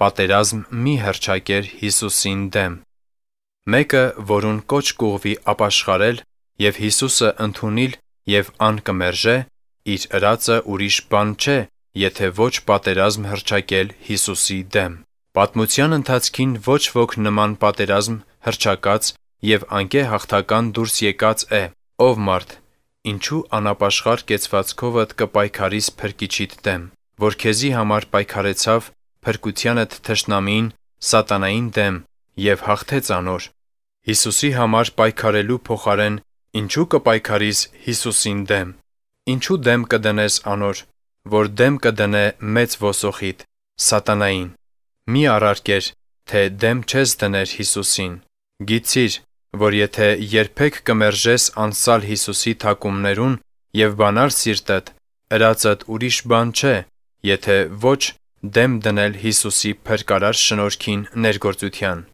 Պատերազմ մի հրճակեր Հիսուսին դեմ։ Մեկը, որուն կոչ կուղվի ապաշխարել եւ Հիսուսը ընդունիլ եւ անկմերժե, իր ըրածը ուրիշ բան չէ, եթե ոչ պատերազմ հրճակել Հիսուսի դեմ։ Պատմության ընթացքին ոչ ոք նման պատերազմ հրճակած եւ անկե հաղթական դուրս եկած է։ Ով մարդ, ինչու անապաշխար կեցվածքովդ կպայքարիս փրկիչիդ դեմ, որ քեզի համար պայքարեցավ փրկությանդ թշնամին, սատանային դեմ եւ հաղթեց անոր։ Հիսուսի համար պայքարելու փոխարեն ինչու կպայքարիս Հիսուսին դեմ։ Ինչու դեմ կդնես անոր, որ դեմ կդնե մեծ ոսոխիդ, սատանային։ Մի առարկեր, թե դեմ չես դներ Հիսուսին։ Գիցիր, որ եթե երբեք կմերժես անցալ Հիսուսի թակումներուն եւ բանար սիրտդ, ըրածդ ուրիշ բան չէ, եթե ոչ դեմ դնել Հիսուսի փրկարար շնորհքին ներգործության